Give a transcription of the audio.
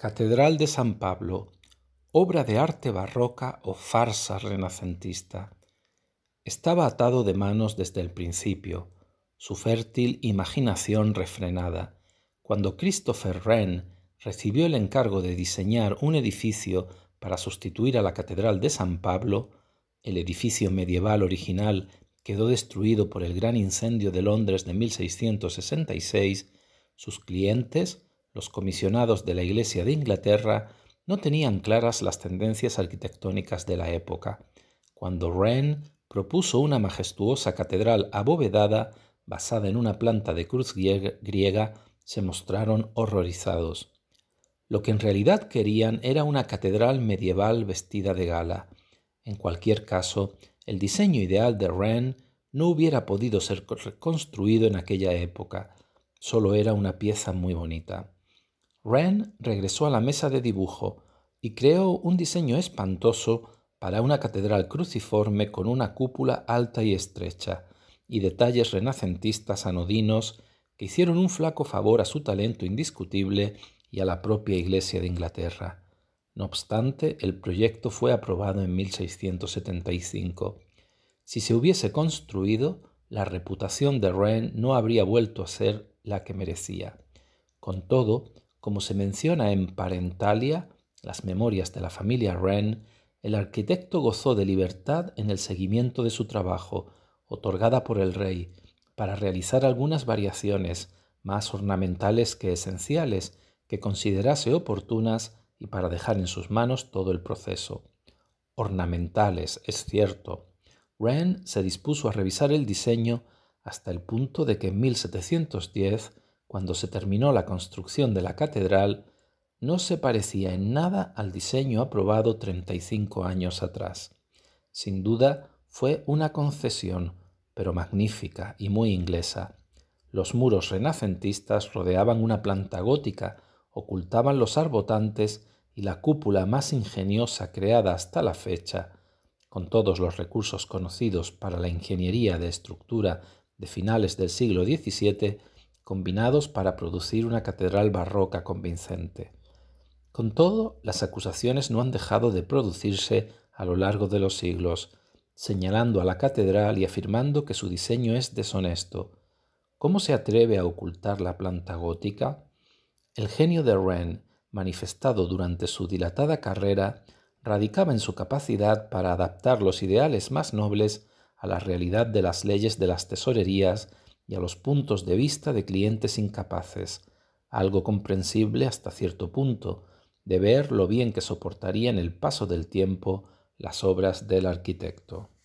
Catedral de San Pablo, obra de arte barroca o farsa renacentista. Estaba atado de manos desde el principio, su fértil imaginación refrenada, cuando Christopher Wren recibió el encargo de diseñar un edificio para sustituir a la Catedral de San Pablo, el edificio medieval original quedó destruido por el gran incendio de Londres de 1666, sus clientes, los comisionados de la Iglesia de Inglaterra no tenían claras las tendencias arquitectónicas de la época, cuando Wren propuso una majestuosa catedral abovedada basada en una planta de cruz griega, se mostraron horrorizados. Lo que en realidad querían era una catedral medieval vestida de gala. En cualquier caso, el diseño ideal de Wren no hubiera podido ser reconstruido en aquella época, solo era una pieza muy bonita. Ren regresó a la mesa de dibujo y creó un diseño espantoso para una catedral cruciforme con una cúpula alta y estrecha, y detalles renacentistas anodinos que hicieron un flaco favor a su talento indiscutible y a la propia Iglesia de Inglaterra. No obstante, el proyecto fue aprobado en 1675. Si se hubiese construido, la reputación de Wren no habría vuelto a ser la que merecía. Con todo, como se menciona en Parentalia, las memorias de la familia Wren, el arquitecto gozó de libertad en el seguimiento de su trabajo, otorgada por el rey, para realizar algunas variaciones, más ornamentales que esenciales, que considerase oportunas y para dejar en sus manos todo el proceso. Ornamentales, es cierto. Wren se dispuso a revisar el diseño hasta el punto de que en 1710 cuando se terminó la construcción de la catedral, no se parecía en nada al diseño aprobado 35 años atrás. Sin duda, fue una concesión, pero magnífica y muy inglesa. Los muros renacentistas rodeaban una planta gótica, ocultaban los arbotantes y la cúpula más ingeniosa creada hasta la fecha, con todos los recursos conocidos para la ingeniería de estructura de finales del siglo XVII, combinados para producir una catedral barroca convincente. Con todo, las acusaciones no han dejado de producirse a lo largo de los siglos, señalando a la catedral y afirmando que su diseño es deshonesto. ¿Cómo se atreve a ocultar la planta gótica? El genio de Wren, manifestado durante su dilatada carrera, radicaba en su capacidad para adaptar los ideales más nobles a la realidad de las leyes de las tesorerías y a los puntos de vista de clientes incapaces, algo comprensible hasta cierto punto, de ver lo bien que soportarían el paso del tiempo las obras del arquitecto.